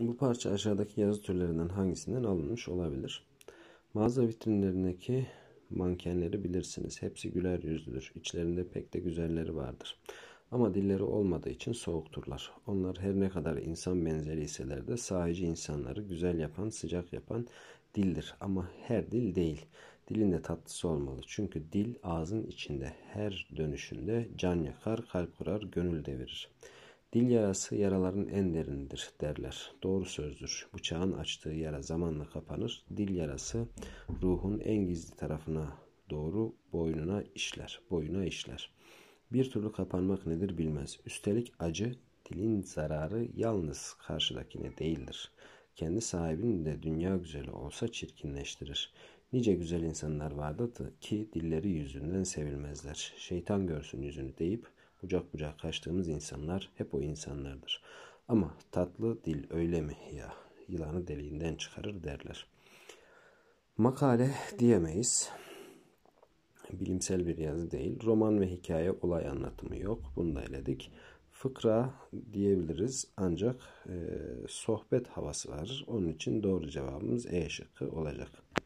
Bu parça aşağıdaki yazı türlerinden hangisinden alınmış olabilir? Mağaza vitrinlerindeki mankenleri bilirsiniz. Hepsi güler yüzlüdür. İçlerinde pek de güzelleri vardır. Ama dilleri olmadığı için soğukturlar. Onlar her ne kadar insan benzeri iseler de sadece insanları güzel yapan, sıcak yapan dildir. Ama her dil değil. Dilin de tatlısı olmalı. Çünkü dil ağzın içinde her dönüşünde can yakar, kalp kurar, gönül devirir.'' Dil yarası yaraların en derinidir derler. Doğru sözdür. Bıçağın açtığı yara zamanla kapanır. Dil yarası ruhun en gizli tarafına doğru boynuna işler. Boyuna işler. Bir türlü kapanmak nedir bilmez. Üstelik acı dilin zararı yalnız karşıdakine değildir. Kendi sahibini de dünya güzeli olsa çirkinleştirir. Nice güzel insanlar vardı ki dilleri yüzünden sevilmezler. Şeytan görsün yüzünü deyip kucak kucak kaçtığımız insanlar hep o insanlardır. Ama tatlı dil öyle mi ya? Yılanı deliğinden çıkarır derler. Makale diyemeyiz. Bilimsel bir yazı değil. Roman ve hikaye olay anlatımı yok. Bunu da eledik. Fıkra diyebiliriz ancak e, sohbet havası var. Onun için doğru cevabımız E şıkkı olacak.